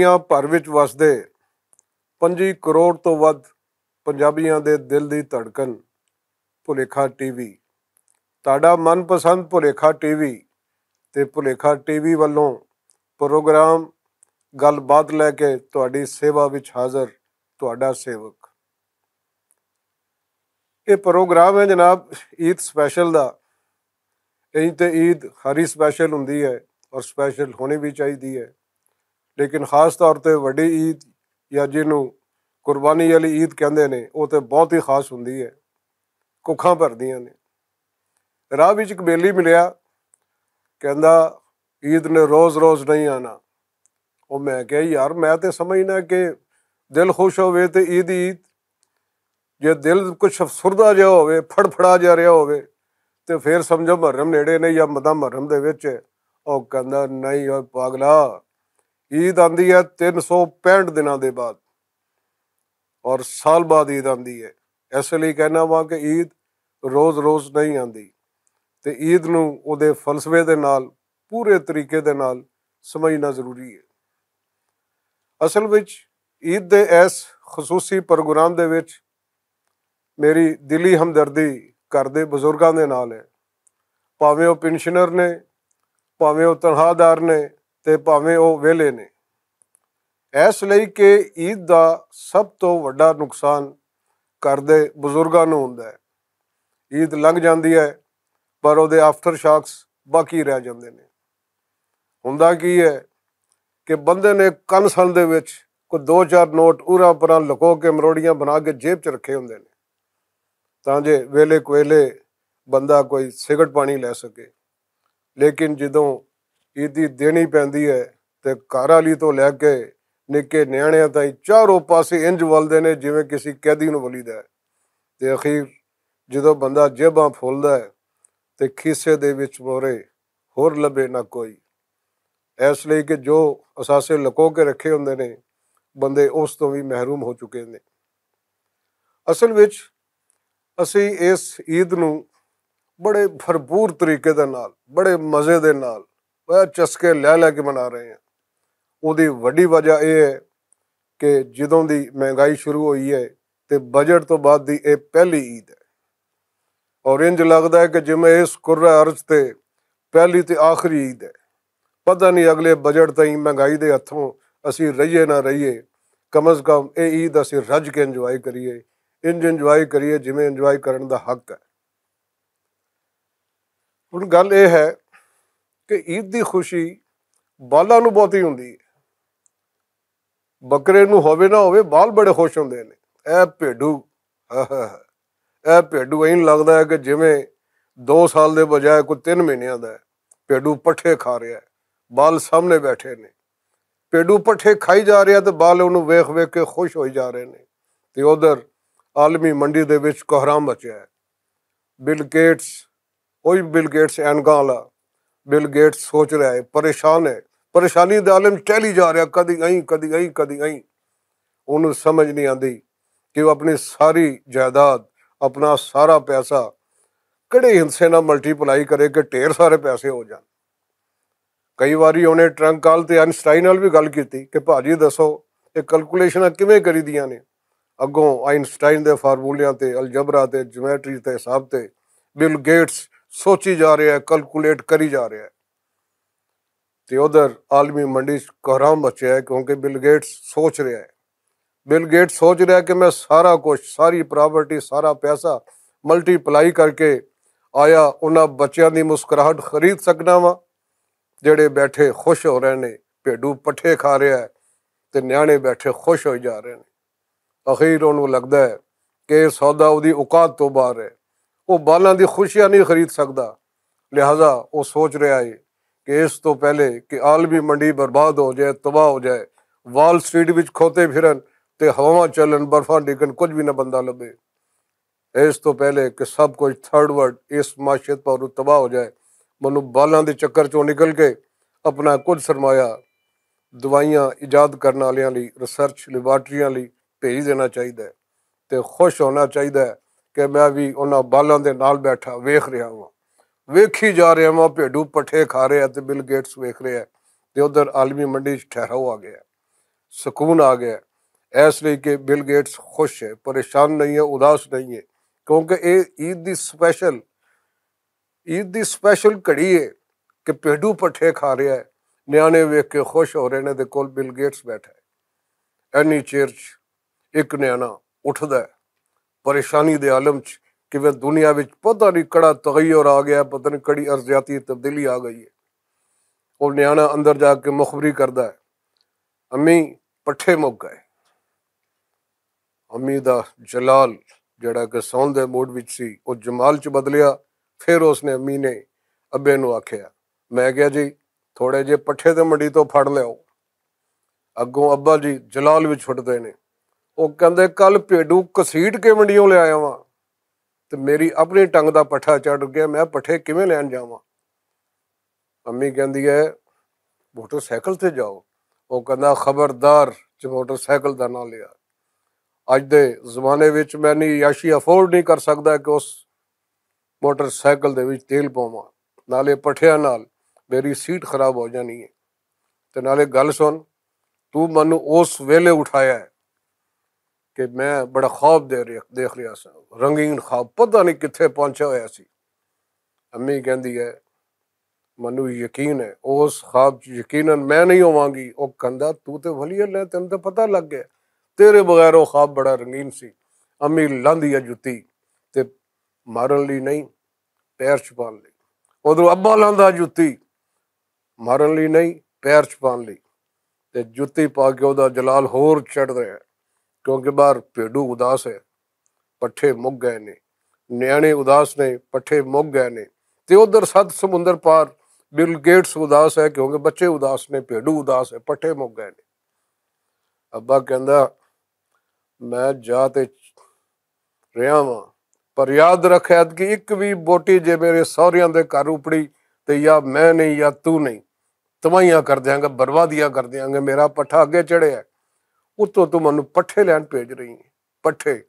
ਦੁਨੀਆ ਭਰ ਵਿੱਚ ਵਸਦੇ 5 ਕਰੋੜ ਤੋਂ ਵੱਧ ਪੰਜਾਬੀਆਂ ਦੇ ਦਿਲ ਦੀ ਧੜਕਨ ਭੁਲੇਖਾ ਟੀਵੀ ਤੁਹਾਡਾ ਮਨਪਸੰਦ ਭੁਲੇਖਾ ਟੀਵੀ ਤੇ ਭੁਲੇਖਾ ਟੀਵੀ ਵੱਲੋਂ ਪ੍ਰੋਗਰਾਮ ਗੱਲਬਾਤ ਲੈ ਕੇ ਤੁਹਾਡੀ ਸੇਵਾ ਵਿੱਚ ਹਾਜ਼ਰ ਤੁਹਾਡਾ ਸੇਵਕ ਇਹ ਪ੍ਰੋਗਰਾਮ ਹੈ ਜਨਾਬ ਈਦ ਸਪੈਸ਼ਲ ਦਾ ਇਹ ਤੇ ਈਦ ਹਰੀ ਸਪੈਸ਼ਲ ਹੁੰਦੀ ਹੈ ਔਰ ਸਪੈਸ਼ਲ ਹੋਣੀ ਵੀ ਚਾਹੀਦੀ ਹੈ ਲੇਕਿਨ ਖਾਸ ਤੌਰ ਤੇ ਵੱਡੀ ਈਦ ਜਾਂ ਜਿਹਨੂੰ ਕੁਰਬਾਨੀ ਵਾਲੀ ਈਦ ਕਹਿੰਦੇ ਨੇ ਉਹ ਤੇ ਬਹੁਤ ਹੀ ਖਾਸ ਹੁੰਦੀ ਹੈ ਕੁੱਖਾਂ ਭਰਦੀਆਂ ਨੇ ਰਾਹ ਵਿੱਚ ਇੱਕ ਬੇਲੀ ਮਿਲਿਆ ਕਹਿੰਦਾ ਈਦ ਨੇ ਰੋਜ਼-ਰੋਜ਼ ਨਹੀਂ ਆਣਾ ਉਹ ਮੈਂ ਕਿਹਾ ਯਾਰ ਮੈਂ ਤੇ ਸਮਝਣਾ ਕਿ ਦਿਲ ਖੁਸ਼ ਹੋਵੇ ਤੇ ਈਦ ਈਦ ਜੇ ਦਿਲ ਕੁਝ ਅਫਸਰਦਾ ਜਿਹਾ ਹੋਵੇ ਫੜਫੜਾ ਜਾ ਰਿਹਾ ਹੋਵੇ ਤੇ ਫਿਰ ਸਮਝੋ ਮਹਰਮ ਨੇੜੇ ਨੇ ਜਾਂ ਮਦਾ ਮਹਰਮ ਦੇ ਵਿੱਚ ਉਹ ਕਹਿੰਦਾ ਨਹੀਂ ਓਏ ਪਾਗਲਾ ਈਦ ਆਂਦੀ ਹੈ 365 ਦਿਨਾਂ ਦੇ ਬਾਅਦ ਔਰ ਸਾਲ ਬਾਅਦ ਈਦ ਆਂਦੀ ਹੈ ਇਸ ਲਈ ਕਹਿਣਾ ਵਾ ਕਿ ਈਦ ਰੋਜ਼-ਰੋਜ਼ ਨਹੀਂ ਆਂਦੀ ਤੇ ਈਦ ਨੂੰ ਉਹਦੇ ਫਲਸਫੇ ਦੇ ਨਾਲ ਪੂਰੇ ਤਰੀਕੇ ਦੇ ਨਾਲ ਸਮਝਣਾ ਜ਼ਰੂਰੀ ਹੈ ਅਸਲ ਵਿੱਚ ਈਦ ਦੇ ਇਸ ਖਸੂਸੀ ਪ੍ਰੋਗਰਾਮ ਦੇ ਵਿੱਚ ਮੇਰੀ ਦਿਲੀ ਹਮਦਰਦੀ ਕਰਦੇ ਬਜ਼ੁਰਗਾਂ ਦੇ ਨਾਲ ਹੈ ਭਾਵੇਂ ਉਹ ਪੈਨਸ਼ਨਰ ਨੇ ਭਾਵੇਂ ਉਹ ਤਨਖਾਹਦਾਰ ਨੇ ਤੇ ਭਾਵੇਂ ਉਹ ਵਿਹਲੇ ਨੇ ਇਸ ਲਈ ਕਿ ਈਦ ਦਾ ਸਭ ਤੋਂ ਵੱਡਾ ਨੁਕਸਾਨ ਕਰਦੇ ਬਜ਼ੁਰਗਾਂ ਨੂੰ ਹੁੰਦਾ ਹੈ ਈਦ ਲੰਘ ਜਾਂਦੀ ਹੈ ਪਰ ਉਹਦੇ ਆਫਟਰ ਸ਼ਾਕਸ ਬਾਕੀ ਰਹਿ ਜਾਂਦੇ ਨੇ ਹੁੰਦਾ ਕੀ ਹੈ ਕਿ ਬੰਦੇ ਨੇ ਕੰਸਲ ਦੇ ਵਿੱਚ ਕੋ 2-4 ਨੋਟ ਉਰਾ ਪਰਾਂ ਲੁਕੋ ਕੇ ਮਰੋੜੀਆਂ ਬਣਾ ਕੇ ਜੇਬ 'ਚ ਰੱਖੇ ਹੁੰਦੇ ਨੇ ਤਾਂ ਜੇ ਵੇਲੇ ਕੋਲੇ ਬੰਦਾ ਕੋਈ ਸਿਗਰਟ ਪਾਣੀ ਲੈ ਸਕੇ ਲੇਕਿਨ ਜਦੋਂ ਇਹਦੀ ਦੇਣੀ ਪੈਂਦੀ ਹੈ ਤੇ ਘਰ ਵਾਲੀ ਤੋਂ ਲੈ ਕੇ ਨਿੱਕੇ ਨਿਆਣਿਆਂ ਤਾਈਂ ਚਾਰੋਂ ਪਾਸੇ ਇੰਜ ਵਲਦੇ ਨੇ ਜਿਵੇਂ ਕਿਸੇ ਕੈਦੀ ਨੂੰ ਵਲੀਦਾ ਤੇ ਅਖੀਰ ਜਦੋਂ ਬੰਦਾ ਜੇਬਾਂ ਫੁੱਲਦਾ ਹੈ ਤੇ ਖੀਸੇ ਦੇ ਵਿੱਚ ਮੋਰੇ ਹੋਰ ਲੱਭੇ ਨਾ ਕੋਈ ਇਸ ਲਈ ਕਿ ਜੋ ਅਸਾਸੇ ਲਕੋ ਕੇ ਰੱਖੇ ਹੁੰਦੇ ਨੇ ਬੰਦੇ ਉਸ ਤੋਂ ਵੀ ਮਹਿਰੂਮ ਹੋ ਚੁੱਕੇ ਨੇ ਅਸਲ ਵਿੱਚ ਅਸੀਂ ਇਸ ਈਦ ਨੂੰ ਬੜੇ ਭਰਪੂਰ ਤਰੀਕੇ ਦੇ ਨਾਲ ਬੜੇ ਮਜ਼ੇ ਦੇ ਨਾਲ ਬੜਾ ਚਸਕੇ ਲੈ ਲੈ ਕੇ ਬਣਾ ਰਹੇ ਆ ਉਹਦੀ ਵੱਡੀ ਵਜ੍ਹਾ ਇਹ ਹੈ ਕਿ ਜਦੋਂ ਦੀ ਮਹਿੰਗਾਈ ਸ਼ੁਰੂ ਹੋਈ ਹੈ ਤੇ ਬਜਟ ਤੋਂ ਬਾਅਦ ਦੀ ਇਹ ਪਹਿਲੀ ਈਦ ਹੈ ਔਰ ਇੰਜ ਲੱਗਦਾ ਹੈ ਕਿ ਜਿਵੇਂ ਇਸ ਕੁਰ ਅਰਜ਼ ਤੇ ਪਹਿਲੀ ਤੇ ਆਖਰੀ ਈਦ ਹੈ ਪਤਾ ਨਹੀਂ ਅਗਲੇ ਬਜਟ ਤਾਈ ਮਹਿੰਗਾਈ ਦੇ ਹੱਥੋਂ ਅਸੀਂ ਰਹੀਏ ਨਾ ਰਹੀਏ ਕਮ ਕਮ ਇਹ ਈਦ ਅਸੀਂ ਰੱਜ ਕੇ ਇੰਜੋਏ ਕਰੀਏ ਇੰਜ ਇੰਜੋਏ ਕਰੀਏ ਜਿਵੇਂ ਇੰਜੋਏ ਕਰਨ ਦਾ ਹੱਕ ਹੈ ਹੁਣ ਗੱਲ ਇਹ ਹੈ ਕਿ ਈਦ ਦੀ ਖੁਸ਼ੀ ਬਾਲਾਂ ਨੂੰ ਬਹੁਤੀ ਹੁੰਦੀ ਹੈ ਬੱਕਰੇ ਨੂੰ ਹੋਵੇ ਨਾ ਹੋਵੇ ਬਾਲ ਬੜੇ ਖੁਸ਼ ਹੁੰਦੇ ਨੇ ਇਹ ਭੇਡੂ ਇਹ ਭੇਡੂ ਐਨ ਲੱਗਦਾ ਹੈ ਕਿ ਜਿਵੇਂ 2 ਸਾਲ ਦੇ ਬਜਾਏ ਕੋਈ 3 ਮਹੀਨਿਆਂ ਦਾ ਭੇਡੂ ਪੱਠੇ ਖਾ ਰਿਹਾ ਹੈ ਬਾਲ ਸਾਹਮਣੇ ਬੈਠੇ ਨੇ ਭੇਡੂ ਪੱਠੇ ਖਾਈ ਜਾ ਰਿਹਾ ਤੇ ਬਾਲ ਉਹਨੂੰ ਵੇਖ ਵੇਖ ਕੇ ਖੁਸ਼ ਹੋਈ ਜਾ ਰਹੇ ਨੇ ਤੇ ਉਧਰ ਆਲਮੀ ਮੰਡੀ ਦੇ ਵਿੱਚ ਕੋਹਰਾਮ ਬਚਿਆ ਹੈ ਬਿਲ ਗੇਟਸ ਉਹੀ ਬਿਲ ਗੇਟਸ ਐਨਗਾਲਾ ਬਿਲ ਗੇਟਸ ਸੋਚ ਰਿਹਾ ਹੈ ਪਰੇਸ਼ਾਨ ਹੈ ਪਰੇਸ਼ਾਨੀ ਦੇ ਆਲਮ ਟੈਲੀ ਜਾ ਰਿਹਾ ਕਦੀ ਗਈ ਕਦੀ ਗਈ ਕਦੀ ਗਈ ਉਹਨੂੰ ਸਮਝ ਨਹੀਂ ਆਉਂਦੀ ਕਿ ਉਹ ਆਪਣੀ ਸਾਰੀ ਜਾਇਦਾਦ ਆਪਣਾ ਸਾਰਾ ਪੈਸਾ ਕਿਹੜੇ ਹਿੱਸੇ ਨਾਲ ਮਲਟੀਪਲਾਈ ਕਰੇ ਕਿ ਢੇਰ ਸਾਰੇ ਪੈਸੇ ਹੋ ਜਾਣ ਕਈ ਵਾਰੀ ਉਹਨੇ ਟਰੰਕ ਕਾਲ ਤੇ ਆਇਨਸਟਾਈਨ ਨਾਲ ਵੀ ਗੱਲ ਕੀਤੀ ਕਿ ਭਾਜੀ ਦੱਸੋ ਇਹ ਕੈਲਕੂਲੇਸ਼ਨਾਂ ਕਿਵੇਂ ਕਰੀ ਦੀਆਂ ਨੇ ਅੱਗੋਂ ਆਇਨਸਟਾਈਨ ਦੇ ਫਾਰਮੂਲਿਆਂ ਤੇ ਅਲਜਬਰਾ ਤੇ ਜਿਓਮੈਟਰੀ ਤੇ ਹਿਸਾਬ ਤੇ ਬਿਲ ਗੇਟਸ ਸੋਚੀ ਜਾ ਰਿਹਾ ਹੈ ਕੈਲਕੂਲੇਟ ਕਰੀ ਜਾ ਰਿਹਾ ਹੈ ਤੇ ਉਧਰ ਆਲਮੀ ਮੰਡੀ ਕੋਹਰਾ ਮਚਿਆ ਹੈ ਕਿਉਂਕਿ ਬਿਲ ਗੇਟਸ ਸੋਚ ਰਿਹਾ ਹੈ ਬਿਲ ਗੇਟਸ ਸੋਚ ਰਿਹਾ ਕਿ ਮੈਂ ਸਾਰਾ ਕੁਝ ਸਾਰੀ ਪ੍ਰਾਪਰਟੀ ਸਾਰਾ ਪੈਸਾ ਮਲਟੀਪਲਾਈ ਕਰਕੇ ਆਇਆ ਉਹਨਾਂ ਬੱਚਿਆਂ ਦੀ ਮੁਸਕਰਾਹਟ ਖਰੀਦ ਸਕਣਾ ਵਾ ਜਿਹੜੇ ਬੈਠੇ ਖੁਸ਼ ਹੋ ਰਹੇ ਨੇ ਭੇਡੂ ਪੱਠੇ ਖਾ ਰਿਹਾ ਹੈ ਤੇ ਨਿਆਣੇ ਬੈਠੇ ਖੁਸ਼ ਹੋਈ ਜਾ ਰਹੇ ਨੇ ਅਖੀਰ ਉਹਨੂੰ ਲੱਗਦਾ ਹੈ ਕਿ ਇਹ ਸੌਦਾ ਉਹਦੀ ਔਕਾਤ ਤੋਂ ਬਾਹਰ ਹੈ ਉਹ ਬਾਲਾਂ ਦੀ ਖੁਸ਼ੀਆਂ ਨਹੀਂ ਖਰੀਦ ਸਕਦਾ ਲਿਹਾਜ਼ਾ ਉਹ ਸੋਚ ਰਿਹਾ ਹੈ ਕਿ ਇਸ ਤੋਂ ਪਹਿਲੇ ਕਿ ਆਲਮੀ ਮੰਡੀ ਬਰਬਾਦ ਹੋ ਜਾਏ ਤਬਾਹ ਹੋ ਜਾਏ ਵਾਲ ਸਟਰੀਟ ਵਿੱਚ ਖੋਤੇ ਫਿਰਨ ਤੇ ਹਵਾ ਚੱਲਣ ਬਰਫਾਂ ਡਿੱਗਣ ਕੁਝ ਵੀ ਨਾ ਬੰਦਾ ਲੱਭੇ ਇਸ ਤੋਂ ਪਹਿਲੇ ਕਿ ਸਭ ਕੁਝ ਥਰਡ ਵਰਡ ਇਸ ਮਾਸ਼ੀਅਤ ਪਰ ਤਬਾਹ ਹੋ ਜਾਏ ਮੈਨੂੰ ਬਾਲਾਂ ਦੇ ਚੱਕਰ ਚੋਂ ਨਿਕਲ ਕੇ ਆਪਣਾ ਕੁਝ ਸਰਮਾਇਆ ਦਵਾਈਆਂ ਇਜਾਦ ਕਰਨ ਵਾਲਿਆਂ ਲਈ ਰਿਸਰਚ ਲੈਬਾਰਟਰੀਆਂ ਲਈ ਭੇਜ ਦੇਣਾ ਚਾਹੀਦਾ ਹੈ ਤੇ ਖੁਸ਼ ਹੋਣਾ ਚਾਹੀਦਾ ਹੈ ਕਿ ਮੈਂ ਵੀ ਉਹਨਾਂ ਬਾਲਾਂ ਦੇ ਨਾਲ ਬੈਠਾ ਵੇਖ ਰਿਹਾ ਹਾਂ ਵੇਖੀ ਜਾ ਰਿਹਾ ਹਾਂ ਭੇਡੂ ਪੱਠੇ ਖਾ ਰਿਹਾ ਤੇ ਬਿਲ ਗੇਟਸ ਵੇਖ ਰਿਹਾ ਤੇ ਉਧਰ ਆਲਮੀ ਮੰਡੀ 'ਚ ਠਹਿਰਾ ਆ ਗਿਆ ਸਕੂਨ ਆ ਗਿਆ ਇਸ ਲਈ ਕਿ ਬਿਲ ਗੇਟਸ ਖੁਸ਼ ਹੈ ਪਰੇਸ਼ਾਨ ਨਹੀਂ ਹੈ ਉਦਾਸ ਨਹੀਂ ਹੈ ਕਿਉਂਕਿ ਇਹ ਈਦ ਦੀ ਸਪੈਸ਼ਲ ਈਦ ਦੀ ਸਪੈਸ਼ਲ ਘੜੀ ਹੈ ਕਿ ਪੇਡੂ ਪੱਠੇ ਖਾ ਰਿਹਾ ਹੈ ਨਿਆਣੇ ਵੇਖ ਕੇ ਖੁਸ਼ ਹੋ ਰਹੇ ਨੇ ਤੇ ਕੋਲ ਬਿਲ ਗੇਟਸ ਬੈਠਾ ਹੈ ਐਨੀ ਚਰਚ ਇੱਕ ਨਿਆਣਾ ਉੱਠਦਾ ਹੈ ਪਰੇਸ਼ਾਨੀ ਦੇ ਆਲਮ 'ਚ ਕਿਵੇਂ ਦੁਨੀਆ ਵਿੱਚ ਪਤਾ ਨਹੀਂ ਕੜਾ ਤਗਈਰ ਆ ਗਿਆ ਪਤਾ ਨਹੀਂ ਕੜੀ ਅਰਜ਼ਿਆਤੀ ਤਬਦੀਲੀ ਆ ਗਈ ਹੈ ਉਹ ਨਿਆਣਾ ਅੰਦਰ ਜਾ ਕੇ ਮੁਖਬਰੀ ਕਰਦਾ ਹੈ ਅੰਮੀ ਪੱਠੇ ਮੁੱਕ ਗਏ ਅੰਮੀ ਦਾ ਜਲਾਲ ਜਿਹੜਾ ਕਿ ਸੌਣ ਦੇ ਮੋੜ ਵਿੱਚ ਸੀ ਉਹ ਜਮਾਲ 'ਚ ਬਦਲਿਆ ਫਿਰ ਉਸਨੇ ਅੰਮੀ ਨੇ ਅੱਬੇ ਨੂੰ ਆਖਿਆ ਮੈਂ ਕਿਹਾ ਜੀ ਥੋੜੇ ਜੇ ਪੱਠੇ ਤੇ ਮੰਡੀ ਤੋਂ ਫੜ ਲਿਓ ਅੱਗੋਂ ਅੱਬਾ ਜੀ ਜਲਾਲ ਵਿੱਚ ਛੁੱਟਦੇ ਨੇ ਉਹ ਕਹਿੰਦੇ ਕੱਲ ਪੇਡੂ ਕਸੀਟ ਕੇ ਲੈ ਲਿਆਇਆ ਵਾਂ ਤੇ ਮੇਰੀ ਆਪਣੀ ਟੰਗ ਦਾ ਪੱਠਾ ਚੜ ਗਿਆ ਮੈਂ ਪੱਠੇ ਕਿਵੇਂ ਲੈਣ ਜਾਵਾਂ ਅੰਮੀ ਕਹਿੰਦੀ ਐ ਮੋਟਰਸਾਈਕਲ ਤੇ ਜਾਓ ਉਹ ਕਹਿੰਦਾ ਖਬਰਦਾਰ ਚ ਮੋਟਰਸਾਈਕਲ ਦਾ ਨਾ ਲਿਆ ਅੱਜ ਦੇ ਜ਼ਮਾਨੇ ਵਿੱਚ ਮੈਂ ਨਹੀਂ ਯਾਸ਼ੀ ਅਫੋਰਡ ਨਹੀਂ ਕਰ ਸਕਦਾ ਕਿ ਉਸ ਮੋਟਰਸਾਈਕਲ ਦੇ ਵਿੱਚ ਤੇਲ ਪਾਵਾਂ ਨਾਲੇ ਪੱਠਿਆਂ ਨਾਲ ਮੇਰੀ ਸੀਟ ਖਰਾਬ ਹੋ ਜਾਣੀ ਹੈ ਤੇ ਨਾਲੇ ਗੱਲ ਸੁਣ ਤੂੰ ਮੈਨੂੰ ਉਸ ਵੇਲੇ ਉਠਾਇਆ ਕਿ ਮੈਂ ਬੜਾ ਖੌਫ ਦੇ ਰਿਹਾ ਦੇਖ ਰਿਹਾ ਸੀ ਰੰਗੀਨ ਖਾਬ ਪਤਾ ਨਹੀਂ ਕਿੱਥੇ ਪਹੁੰਚਿਆ ਹੋਇਆ ਸੀ ਅੰਮੀ ਕਹਿੰਦੀ ਹੈ ਮੈਨੂੰ ਯਕੀਨ ਹੈ ਉਸ ਖਾਬ 'ਚ ਯਕੀਨਨ ਮੈਂ ਨਹੀਂ ਹੋਵਾਂਗੀ ਉਹ ਕੰਦਾ ਤੂੰ ਤੇ ਵਲੀ ਅੱਲਾ ਤੈਨੂੰ ਤਾਂ ਪਤਾ ਲੱਗ ਗਿਆ ਤੇਰੇ ਬਗੈਰ ਉਹ ਖਾਬ ਬੜਾ ਰੰਗੀਨ ਸੀ ਅੰਮੀ ਲਾਂਦੀ ਹੈ ਜੁੱਤੀ ਤੇ ਮਾਰਨ ਲਈ ਨਹੀਂ ਪੈਰ ਛੁਪਾਉਣ ਲਈ ਉਦੋਂ ਅੱਬਾ ਲਾਂਦਾ ਜੁੱਤੀ ਮਾਰਨ ਲਈ ਨਹੀਂ ਪੈਰ ਛੁਪਾਉਣ ਲਈ ਤੇ ਜੁੱਤੀ ਪਾ ਕੇ ਉਹਦਾ ਜਲਾਲ ਹੋਰ ਚੜਦਾ ਹੈ ਕਿਉਂਕਿ ਬਾਹਰ ਪੇਡੂ ਉਦਾਸ ਹੈ ਪੱਠੇ ਮੁੱਕ ਗਏ ਨੇ ਨਿਆਣੇ ਉਦਾਸ ਨੇ ਪੱਠੇ ਮੁੱਕ ਗਏ ਨੇ ਤੇ ਉਧਰ ਸੱਤ ਸਮੁੰਦਰ ਪਾਰ ਬਿਲ ਗੇਟਸ ਉਦਾਸ ਹੈ ਕਿਉਂਕਿ ਬੱਚੇ ਉਦਾਸ ਨੇ ਪੇਡੂ ਉਦਾਸ ਹੈ ਪੱਠੇ ਮੁੱਕ ਗਏ ਨੇ ਅੱਬਾ ਕਹਿੰਦਾ ਮੈਂ ਜਾ ਤੇ ਰਿਹਾ ਵਾਂ ਪਰ ਯਾਦ ਰੱਖਿਆ ਕਿ ਇੱਕ ਵੀ ਬੋਟੀ ਜੇ ਮੇਰੇ ਸਹੁਰਿਆਂ ਦੇ ਘਰ ਉਪੜੀ ਤੇ ਜਾਂ ਮੈਂ ਨਹੀਂ ਜਾਂ ਤੂੰ ਨਹੀਂ ਤਮਾਈਆਂ ਕਰ ਦਿਆਂਗਾ ਬਰਬਾਦੀਆਂ ਕਰ ਦਿਆਂਗਾ ਮੇਰਾ ਪੱਠਾ ਅੱਗੇ ਚੜਿਆ ਉਤੋਂ ਤੋਂ ਮੈਨੂੰ ਪੱਠੇ ਲੈਣ ਭੇਜ ਰਹੀ ਹੈ ਪੱਠੇ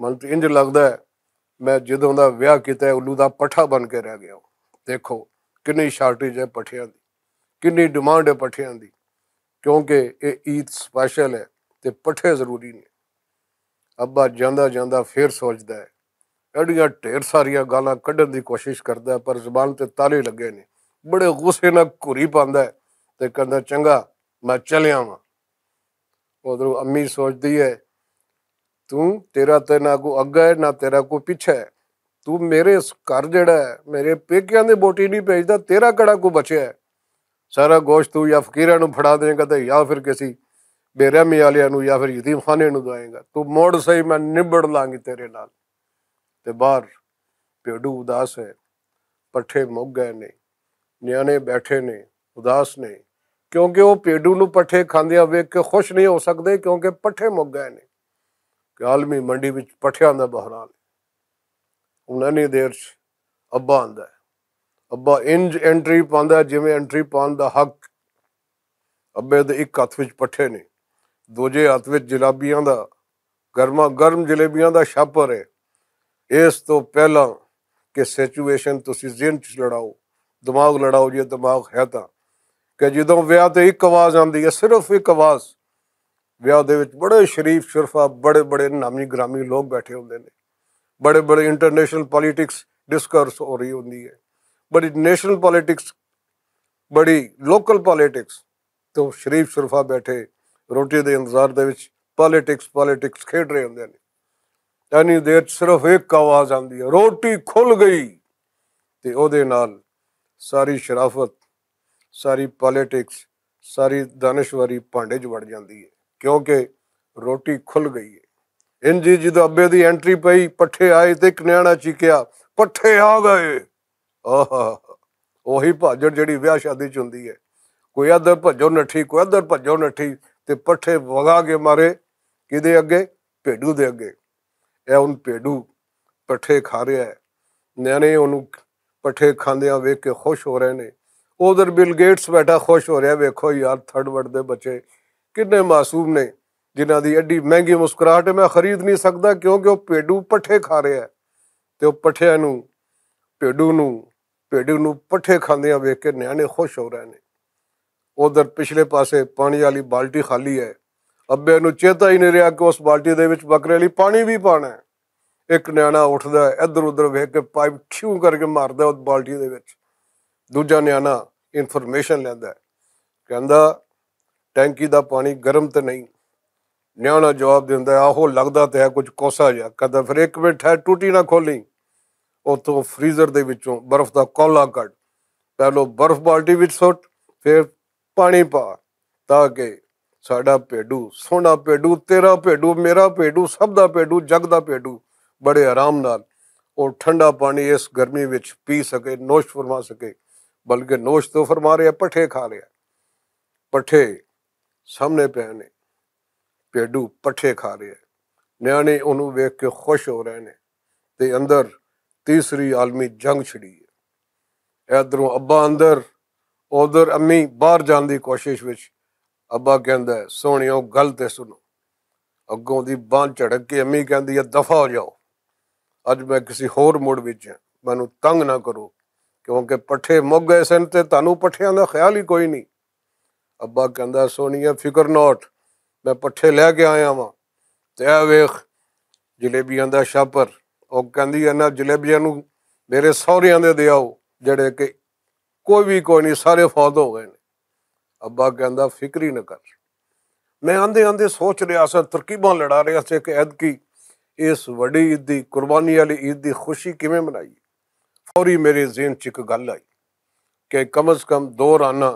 ਮਨ ਤੇ ਇੰਜ ਲੱਗਦਾ ਮੈਂ ਜਦੋਂ ਦਾ ਵਿਆਹ ਕੀਤਾ ਉੱਲੂ ਦਾ ਪੱਠਾ ਬਣ ਕੇ ਰਹਿ ਗਿਆ ਦੇਖੋ ਕਿੰਨੀ ਸ਼ਾਰਟੇਜ ਹੈ ਪੱਠਿਆਂ ਦੀ ਕਿੰਨੀ ਡਿਮਾਂਡ ਹੈ ਪੱਠਿਆਂ ਦੀ ਕਿਉਂਕਿ ਇਹ ਈਦ ਸਪੈਸ਼ਲ ਹੈ ਤੇ ਪੱਠੇ ਜ਼ਰੂਰੀ ਨੇ ਅੱਬਾ ਜਾਂਦਾ ਜਾਂਦਾ ਫੇਰ ਸੋਚਦਾ ਹੈ ਐਡੀਆਂ ਢੇਰ ਸਾਰੀਆਂ ਗਾਲਾਂ ਕੱਢਣ ਦੀ ਕੋਸ਼ਿਸ਼ ਕਰਦਾ ਪਰ ਜ਼ਬਾਨ ਤੇ ਤਾਲੇ ਲੱਗੇ ਨੇ ਬੜੇ ਗੁੱਸੇ ਨਾਲ ਘੁਰੀ ਪਾਉਂਦਾ ਤੇ ਕਹਿੰਦਾ ਚੰਗਾ ਮੈਂ ਚਲਿਆ ਵਾਂ ਉਧਰ ਅੰਮੀ ਸੋਚਦੀ ਹੈ ਤੂੰ ਤੇਰਾ ਤੇ ਨਾ ਕੋ ਅੱਗਾ ਹੈ ਨਾ ਤੇਰਾ ਕੋ ਪਿੱਛੇ ਹੈ ਤੂੰ ਮੇਰੇ ਘਰ ਜਿਹੜਾ ਹੈ ਮੇਰੇ ਪੇਕਿਆਂ ਦੇ ਬੋਟੀ ਨਹੀਂ ਭੇਜਦਾ ਤੇਰਾ ਕਿਹੜਾ ਕੋ ਬਚਿਆ ਹੈ ਸਾਰਾ ਗੋਸ਼ ਤੂੰ ਜਾਂ ਫਕੀਰਾਂ ਨੂੰ ਫੜਾ ਦੇਂਗਾ ਤੇ ਜਾਂ ਫਿਰ ਕਿਸੇ ਬੇਰਹਿਮੀ ਵਾਲਿਆਂ ਨੂੰ ਜਾਂ ਫਿਰ ਯਤੀਮਖਾਨੇ ਨੂੰ ਦਵਾਏਗਾ ਤੂੰ ਮੋੜ ਸਹੀ ਮੈਂ ਨਿਬੜ ਲਾਂਗੀ ਤੇਰੇ ਨਾਲ ਤੇ ਬਾਹਰ ਪੇਡੂ ਉਦਾਸ ਹੈ ਪੱਠੇ ਮੁੱਕ ਗਏ ਨੇ ਨਿਆਣੇ ਬੈਠੇ ਨੇ ਉਦਾਸ ਨੇ ਕਿਉਂਕਿ ਉਹ ਪੇਡੂ ਨੂੰ ਪੱਠੇ ਖਾਂਦਿਆਂ ਵੇਖ ਕੇ ਖੁਸ਼ ਨਹੀਂ ਹੋ ਸਕਦੇ ਕਿਉਂਕਿ ਪੱਠੇ ਮੁੱਕ ਗਏ ਨੇ ਕਿ ਆਲਮੀ ਮੰਡੀ ਵਿੱਚ ਪੱਠਿਆਂ ਦਾ ਬਹਰਾਨ ਉਹਨਾਂ ਨੇ ਦੇਰ ਚ ਅੱਬਾ ਆਂਦਾ ਅੱਬਾ ਇੰਜ ਐਂਟਰੀ ਪਾਉਂਦਾ ਜਿਵੇਂ ਐਂਟਰੀ ਪਾਉਣ ਦਾ ਹੱਕ ਅੱਬੇ ਦੇ ਇੱਕ ਹੱਥ ਵਿੱਚ ਪੱਠੇ ਨੇ ਦੂਜੇ ਹੱਥ ਵਿੱਚ ਜਲਾਬੀਆਂ ਦਾ ਗਰਮਾ ਗਰਮ ਜਲੇਬੀਆਂ ਦਾ ਛਾਪਰ ਹੈ ਇਸ ਤੋਂ ਪਹਿਲਾਂ ਕਿ ਸਿਚੁਏਸ਼ਨ ਤੁਸੀਂ ਜ਼ਿੰਦ ਚ ਲੜਾਓ ਦਿਮਾਗ ਲੜਾਓ ਜੇ ਦਿਮਾਗ ਹੈ ਤਾਂ ਕਿ ਜਦੋਂ ਵਿਆਹ ਤੇ ਇੱਕ ਆਵਾਜ਼ ਆਉਂਦੀ ਹੈ ਸਿਰਫ ਇੱਕ ਆਵਾਜ਼ ਵਿਆਹ ਦੇ ਵਿੱਚ ਬੜੇ ਸ਼ਰੀਫ ਸ਼ਰਫਾ ਬੜੇ ਬੜੇ ਨਾਮੀ ਗ੍ਰਾਮੀ ਲੋਕ ਬੈਠੇ ਹੁੰਦੇ ਨੇ ਬੜੇ ਬੜੇ ਇੰਟਰਨੈਸ਼ਨਲ ਪੋਲਿਟਿਕਸ ਡਿਸਕਰਸ ਹੋ ਰਹੀ ਹੁੰਦੀ ਹੈ ਬੜੀ ਨੈਸ਼ਨਲ ਪੋਲਿਟਿਕਸ ਬੜੀ ਲੋਕਲ ਪੋਲਿਟਿਕਸ ਤੋਂ ਸ਼ਰੀਫ ਸ਼ਰਫਾ ਬੈਠੇ ਰੋਟੀ ਦੇ ਇੰਤਜ਼ਾਰ ਦੇ ਵਿੱਚ ਪੋਲਿਟਿਕਸ ਪੋਲਿਟਿਕਸ ਖੇਡ ਰਹੇ ਹੁੰਦੇ ਨੇ ਤਾਨੀ ਦੇ ਸਿਰਫ ਇੱਕ ਆਵਾਜ਼ ਆਉਂਦੀ ਹੈ ਰੋਟੀ ਖੁੱਲ ਗਈ ਤੇ ਉਹਦੇ ਨਾਲ ਸਾਰੀ ਸ਼ਰਾਫਤ ਸਾਰੀ ਪੋਲਿਟਿਕਸ ਸਾਰੀ ਦਾਨਸ਼ਵਰੀ ਭਾਂਡੇ 'ਚ ਵੜ ਜਾਂਦੀ ਹੈ ਕਿਉਂਕਿ ਰੋਟੀ ਖੁੱਲ ਗਈ ਹੈ ਇੰਜ ਜਦੋਂ ਅੱਬੇ ਦੀ ਐਂਟਰੀ ਪਈ ਪੱਠੇ ਆਏ ਤੇ ਕਨਿਆਣਾ ਚੀਕਿਆ ਪੱਠੇ ਆ ਗਏ ਆਹਾ ਉਹੀ ਭਾਜੜ ਜਿਹੜੀ ਵਿਆਹ ਸ਼ਾਦੀ 'ਚ ਹੁੰਦੀ ਹੈ ਕੋਈ ਅਦਰ ਭੱਜੋ ਨੱਠੀ ਕੋਈ ਅਦਰ ਭੱਜੋ ਨੱਠੀ ਤੇ ਪੱਠੇ ਵਗਾ ਕੇ ਮਾਰੇ ਕਿਦੇ ਅੱਗੇ ਭੇਡੂ ਦੇ ਅੱਗੇ ਇਹ ਉਹਨ ਭੇਡੂ ਪੱਠੇ ਖਾ ਰਿਹਾ ਹੈ ਨਿਆਣੇ ਉਹਨੂੰ ਪੱਠੇ ਖਾਂਦਿਆਂ ਵੇਖ ਕੇ ਖੁਸ਼ ਹੋ ਰਹੇ ਨੇ ਉਧਰ ਬਿਲ ਗੇਟਸ ਬੈਠਾ ਖੁਸ਼ ਹੋ ਰਿਹਾ ਵੇਖੋ ਯਾਰ ਥਰਡ ਵਰਡ ਦੇ ਬੱਚੇ ਕਿੰਨੇ ਮਾਸੂਮ ਨੇ ਜਿਨ੍ਹਾਂ ਦੀ ਐਡੀ ਮਹਿੰਗੀ ਮੁਸਕਰਾਹਟ ਮੈਂ ਖਰੀਦ ਨਹੀਂ ਸਕਦਾ ਕਿਉਂਕਿ ਉਹ ਪੇਡੂ ਪੱਠੇ ਖਾ ਰਿਹਾ ਤੇ ਉਹ ਪੱਠਿਆਂ ਨੂੰ ਪੇਡੂ ਨੂੰ ਪੇਡੂ ਨੂੰ ਪੱਠੇ ਖਾਂਦਿਆਂ ਵੇਖ ਕੇ ਨਿਆਣੇ ਖੁਸ਼ ਹੋ ਰਹੇ ਨੇ ਉਧਰ ਪਿਛਲੇ ਪਾਸੇ ਪਾਣੀ ਵਾਲੀ ਬਾਲਟੀ ਖਾਲੀ ਹੈ ਅੱਬੇ ਨੂੰ ਚੇਤਾ ਹੀ ਨਹੀਂ ਰਿਹਾ ਕਿ ਉਸ ਬਾਲਟੀ ਦੇ ਵਿੱਚ ਬੱਕਰੇ ਲਈ ਪਾਣੀ ਵੀ ਪਾਣਾ ਹੈ ਇੱਕ ਨਿਆਣਾ ਉੱਠਦਾ ਇੱਧਰ ਉੱਧਰ ਵੇਖ ਕੇ ਪਾਈਪ ਛੂ ਕਰਕੇ ਮਾਰਦਾ ਉਸ ਬਾਲਟੀ ਦੇ ਵਿੱਚ ਦੂਜਾ ਨਿਆਣਾ ਇਨਫੋਰਮੇਸ਼ਨ ਲੈਂਦਾ ਕਹਿੰਦਾ ਟੈਂਕੀ ਦਾ ਪਾਣੀ ਗਰਮ ਤੇ ਨਹੀਂ ਨਿਆਣਾ ਜਵਾਬ ਦਿੰਦਾ ਆਹੋ ਲੱਗਦਾ ਤੇ ਹੈ ਕੁਝ ਕੋਸਾ ਜਿਹਾ ਕਹਿੰਦਾ ਫਿਰ ਇੱਕ ਮਿੰਟ ਹੈ ਟੂਟੀ ਨਾ ਖੋਲੀ ਉਤੋਂ ਫ੍ਰੀਜ਼ਰ ਦੇ ਵਿੱਚੋਂ ਬਰਫ਼ ਦਾ ਕੋਲਾ ਕੱਢ ਪਹਿਲੋ ਬਰਫ਼ ਬਾਲਟੀ ਵਿੱਚ ਸੁੱਟ ਫਿਰ ਪਾਣੀ ਪਾ ਤਾਂ ਕਿ ਸਾਡਾ ਭੇਡੂ ਸੋਹਣਾ ਭੇਡੂ ਤੇਰਾ ਭੇਡੂ ਮੇਰਾ ਭੇਡੂ ਸਭ ਦਾ ਭੇਡੂ ਜਗ ਦਾ ਭੇਡੂ ਬੜੇ ਆਰਾਮ ਨਾਲ ਉਹ ਠੰਡਾ ਪਾਣੀ ਇਸ ਗਰਮੀ ਵਿੱਚ ਪੀ ਸਕੇ ਨੋਸ਼ ਫਰਮਾ ਸਕੇ ਬਲਕਿ ਨੋਸ਼ ਤੋਂ ਫਰਮਾ ਰਿਹਾ ਪੱਠੇ ਖਾ ਲਿਆ ਪੱਠੇ ਸਾਹਮਣੇ ਪਏ ਨੇ ਪੇਡੂ ਪੱਠੇ ਖਾ ਰਿਹਾ ਨਿਆਣੇ ਉਹਨੂੰ ਵੇਖ ਕੇ ਖੁਸ਼ ਹੋ ਰਹੇ ਨੇ ਤੇ ਅੰਦਰ ਤੀਸਰੀ ਆਲਮੀ ਜੰਗ ਛਿੜੀ ਹੈ ਇਧਰੋਂ ਅੱਬਾ ਅੰਦਰ ਉਧਰ ਅੰਮੀ ਬਾਹਰ ਜਾਣ ਦੀ ਕੋਸ਼ਿਸ਼ ਵਿੱਚ ਅੱਬਾ ਕਹਿੰਦਾ ਸੋਹਣਿਓ ਗੱਲ ਤੇ ਸੁਣੋ ਅੱਗੋਂ ਦੀ ਬਾਹ ਝੜਕ ਕੇ ਅੰਮੀ ਕਹਿੰਦੀ ਹੈ ਦਫਾ ਹੋ ਜਾਓ ਅੱਜ ਮੈਂ ਕਿਸੇ ਹੋਰ ਮੋੜ ਵਿੱਚ ਹਾਂ ਮੈਨੂੰ ਤੰਗ ਨਾ ਕਰੋ ਕਿਉਂਕਿ ਪੱਠੇ ਮੁੱਗ ਗਏ ਸਨ ਤੇ ਤੁਹਾਨੂੰ ਪੱਠਿਆਂ ਦਾ ਖਿਆਲ ਹੀ ਕੋਈ ਨਹੀਂ ਅੱਬਾ ਕਹਿੰਦਾ ਸੋਨੀਆ ਫਿਕਰ ਨਾਟ ਮੈਂ ਪੱਠੇ ਲੈ ਕੇ ਆਇਆ ਵਾਂ ਤੇ ਆ ਵੇਖ ਜਲੇਬੀਆਂ ਦਾ ਸ਼ਾਪਰ ਉਹ ਕਹਿੰਦੀ ਇਹਨਾਂ ਜਲੇਬੀਆਂ ਨੂੰ ਮੇਰੇ ਸਹੁਰਿਆਂ ਦੇ ਦਿਓ ਜਿਹੜੇ ਕਿ ਕੋਈ ਵੀ ਕੋਈ ਨਹੀਂ ਸਾਰੇ ਫੌਤ ਹੋ ਗਏ ਨੇ ਅੱਬਾ ਕਹਿੰਦਾ ਫਿਕਰ ਹੀ ਨਾ ਕਰ ਮੈਂ ਆਂਦੇ ਆਂਦੇ ਸੋਚ ਰਿਹਾ ਸੀ ਤਰਕੀਬਾਂ ਲੜਾ ਰਿਹਾ ਸੀ ਕਿ ਐਦ ਕੀ ਇਸ ਵੱਡੀ ਈਦ ਦੀ ਕੁਰਬਾਨੀ ਵਾਲੀ ਈਦ ਦੀ ਖੁਸ਼ੀ ਕਿਵੇਂ ਮਨਾਈ ਫੌਰੀ ਮੇਰੇ ਜ਼ਿਹਨ 'ਚ ਇੱਕ ਗੱਲ ਆਈ ਕਿ ਕਮ ਕਮ ਦੋ ਰਾਨਾ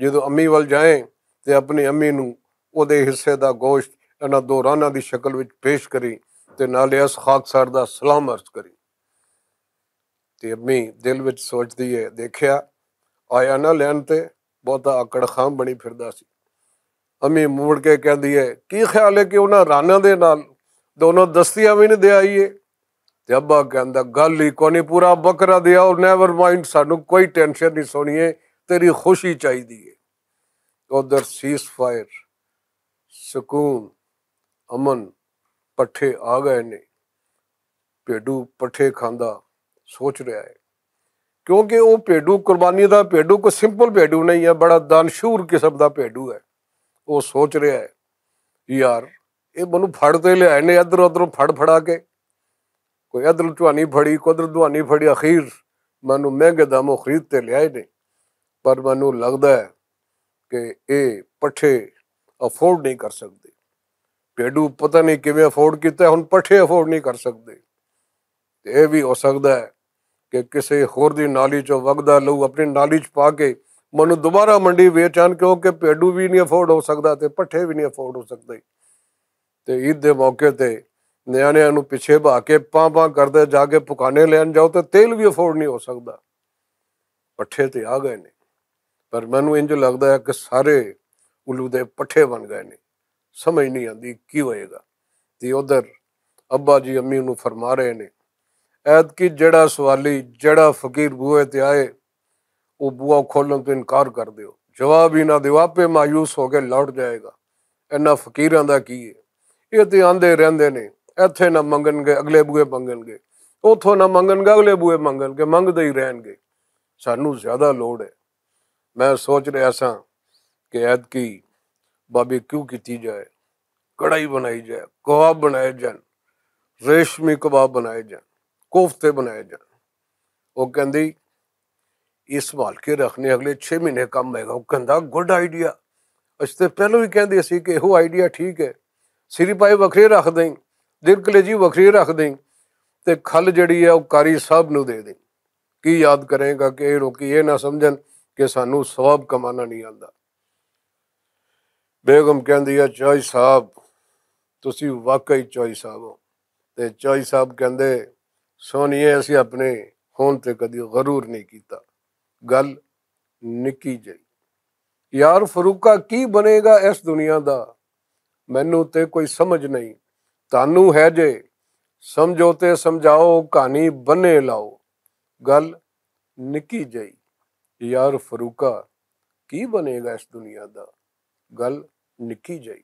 ਜਦੋਂ ਅੰਮੀ ਵੱਲ ਜਾਏ ਤੇ ਆਪਣੀ ਅੰਮੀ ਨੂੰ ਉਹਦੇ ਹਿੱਸੇ ਦਾ ਗੋਸ਼ਤ ਇਹਨਾਂ ਦੋ ਰਾਨਾ ਦੀ ਸ਼ਕਲ ਵਿੱਚ ਪੇਸ਼ ਕਰੀ ਤੇ ਨਾਲੇ ਇਸ ਖਾਕ ਸਰ ਦਾ ਸਲਾਮ ਅਰਜ਼ ਕਰੀ ਤੇ ਅੰਮੀ ਦਿਲ ਵਿੱਚ ਸੋਚਦੀ ਹੈ ਦੇਖਿਆ ਆਇਆ ਨਾ ਲੈਣ ਤੇ ਬਹੁਤਾ ਆਕੜ ਖਾਮ ਬਣੀ ਫਿਰਦਾ ਸੀ ਅੰਮੀ ਮੂੜ ਕੇ ਕਹਿੰਦੀ ਹੈ ਕੀ ਖਿਆਲ ਹੈ ਕਿ ਉਹਨਾਂ ਰਾਨਾ ਦੇ ਨਾਲ ਦੋਨੋਂ ਦਸਤੀਆਂ ਵੀ ਨਹੀਂ ਦੇ ਆਈਏ ਤੇ ਅੱਬਾ ਕਹਿੰਦਾ ਗੱਲ ਹੀ ਕੋਨੀ ਪੂਰਾ ਬੱਕਰਾ ਦਿਆ ਨੈਵਰ ਮਾਈਂਡ ਸਾਨੂੰ ਕੋਈ ਟੈਨਸ਼ਨ ਨਹੀਂ ਸੋਣੀਏ ਤੇਰੀ ਖੁਸ਼ੀ ਚਾਹੀਦੀ ਏ ਉਧਰ ਸੀਸ ਫਾਇਰ ਸਕੂਨ ਅਮਨ ਪੱਠੇ ਆ ਗਏ ਨੇ ਪੇਡੂ ਪੱਠੇ ਖਾਂਦਾ ਸੋਚ ਰਿਹਾ ਹੈ ਕਿਉਂਕਿ ਉਹ ਪੇਡੂ ਕੁਰਬਾਨੀ ਦਾ ਪੇਡੂ ਕੋ ਸਿੰਪਲ ਪੇਡੂ ਨਹੀਂ ਹੈ ਬੜਾ ਦਾਨਸ਼ੂਰ ਕਿਸਮ ਦਾ ਪੇਡੂ ਹੈ ਉਹ ਸੋਚ ਰਿਹਾ ਹੈ ਯਾਰ ਇਹ ਮੈਨੂੰ ਫੜ ਤੇ ਲਿਆਏ ਨੇ ਇਧਰ ਉਧਰੋਂ ਫੜ ਫੜਾ ਕੇ ਕੋਈ ਅਦਲ ਤੁਹਾਨੂੰ ਫੜੀ ਕੁਦਰਤ ਤੁਹਾਨੂੰ ਫੜੀ ਅਖੀਰ ਮੈਨੂੰ ਮਹਿੰਗੇ ਦਾਮੋਂ ਖਰੀਦ ਤੇ ਲਿਆਏ ਨੇ ਪਰ ਮੈਨੂੰ ਲੱਗਦਾ ਹੈ ਕਿ ਇਹ ਪੱਠੇ ਅਫੋਰਡ ਨਹੀਂ ਕਰ ਸਕਦੇ ਪੇਡੂ ਪਤਾ ਨਹੀਂ ਕਿਵੇਂ ਅਫੋਰਡ ਕੀਤਾ ਹੁਣ ਪੱਠੇ ਅਫੋਰਡ ਨਹੀਂ ਕਰ ਸਕਦੇ ਤੇ ਇਹ ਵੀ ਹੋ ਸਕਦਾ ਹੈ ਕਿ ਕਿਸੇ ਹੋਰ ਦੀ ਨਾਲੀ ਚੋਂ ਵਗਦਾ ਲਊ ਆਪਣੀ ਨਾਲੀ ਚ ਪਾ ਕੇ ਮੈਨੂੰ ਦੁਬਾਰਾ ਮੰਡੀ ਵੇਚਣ ਕਿਉਂਕਿ ਪੇਡੂ ਵੀ ਨਹੀਂ ਅਫੋਰਡ ਹੋ ਸਕਦਾ ਤੇ ਪੱਠੇ ਵੀ ਨਹੀਂ ਅਫੋਰਡ ਹੋ ਸਕਦੇ ਤੇ ਈਦ ਦੇ ਮੌਕੇ ਤੇ ਨਿਆਣਿਆਂ ਨੂੰ ਪਿੱਛੇ ਭਾ ਕੇ ਪਾਂ ਪਾਂ ਕਰਦੇ ਜਾ ਕੇ ਪੁਕਾਨੇ ਲੈਣ ਜਾਓ ਤੇ ਤੇਲ ਵੀ ਅਫੋਰਡ ਨਹੀਂ ਹੋ ਸਕਦਾ ਪੱਠੇ ਤੇ ਆ ਗਏ ਨੇ ਪਰ ਮੈਨੂੰ ਇੰਜ ਲੱਗਦਾ ਹੈ ਕਿ ਸਾਰੇ ਉਲੂ ਦੇ ਪੱਠੇ ਬਣ ਗਏ ਨੇ ਸਮਝ ਨਹੀਂ ਆਂਦੀ ਕੀ ਹੋਏਗਾ ਤੇ ਉਧਰ ਅੱਬਾ ਜੀ ਅੰਮੀ ਨੂੰ ਫਰਮਾ ਰਹੇ ਨੇ ਐਦ ਕੀ ਜਿਹੜਾ ਸਵਾਲੀ ਜਿਹੜਾ ਫਕੀਰ ਬੂਏ ਤੇ ਆਏ ਉਹ ਬੂਆ ਖੋਲਣ ਤੋਂ ਇਨਕਾਰ ਕਰ ਦਿਓ ਜਵਾਬ ਹੀ ਨਾ ਦਿਓ ਆਪੇ ਮਾਇੂਸ ਹੋ ਕੇ ਲੌਟ ਜਾਏਗਾ ਇਹਨਾਂ ਫਕੀਰਾਂ ਦਾ ਕੀ ਹੈ ਇਹ ਤੇ ਆਂਦੇ ਰਹਿੰਦੇ ਨੇ ना मंगन बूए मंगन गए ਅਗਲੇ ना मंगन गए अगले बूए मंगन गए मंगते ही रहन गए सानू ज़्यादा ਲੋੜ है मैं सोच रहा सा कि ऐतकी बाबी क्यों की जाए कढ़ाई बनाई जाए कबाब बनाए जान रेशमी कबाब बनाए जान कोफ्ते बनाए जान वो कहती इस संभाल के रखने अगले छे महीने कम आएगा वो कहता गुड आइडिया अच्छे पहले भी कहते कि यो आइडिया ठीक है सिरी पाए वखरे रख दें ਦਿਲ ਕਲੇਜੀ ਵਖਰੀ ਰੱਖ ਦੇ ਤੇ ਖਲ ਜਿਹੜੀ ਹੈ ਉਹ ਕਾਰੀ ਸਾਹਿਬ ਨੂੰ ਦੇ ਦੇ ਕੀ ਯਾਦ ਕਰੇਗਾ ਕਿ ਇਹ ਲੋਕੀ ਇਹ ਨਾ ਸਮਝਣ ਕਿ ਸਾਨੂੰ ਸਵਾਬ ਕਮਾਣਾ ਨਹੀਂ ਆਉਂਦਾ ਬੇਗਮ ਕਹਿੰਦੀ ਆ ਚੋਈ ਸਾਹਿਬ ਤੁਸੀਂ ਵਾਕਈ ਚੋਈ ਸਾਹਿਬ ਹੋ ਤੇ ਚੋਈ ਸਾਹਿਬ ਕਹਿੰਦੇ ਸੋਨੀਏ ਅਸੀਂ ਆਪਣੇ ਹੋਣ ਤੇ ਕਦੀ ਗਰੂਰ ਨਹੀਂ ਕੀਤਾ ਗੱਲ ਨਿੱਕੀ ਜਿਹੀ ਯਾਰ ਫਰੂਕਾ ਕੀ ਬਣੇਗਾ ਇਸ ਦੁਨੀਆ ਦਾ ਮੈਨੂੰ ਤੇ ਕੋਈ ਸਮਝ ਨਹੀਂ ਤਾਨੂੰ ਹੈ ਜੇ ਸਮਝੋ ਤੇ ਸਮਝਾਓ ਕਹਾਣੀ ਬਨੇ ਲਾਓ ਗੱਲ ਨਿੱਕੀ ਜਈ ਯਾਰ ਫਰੂਕਾ ਕੀ ਬਨੇਗਾ ਇਸ ਦੁਨੀਆ ਦਾ ਗੱਲ ਨਿੱਕੀ ਜਈ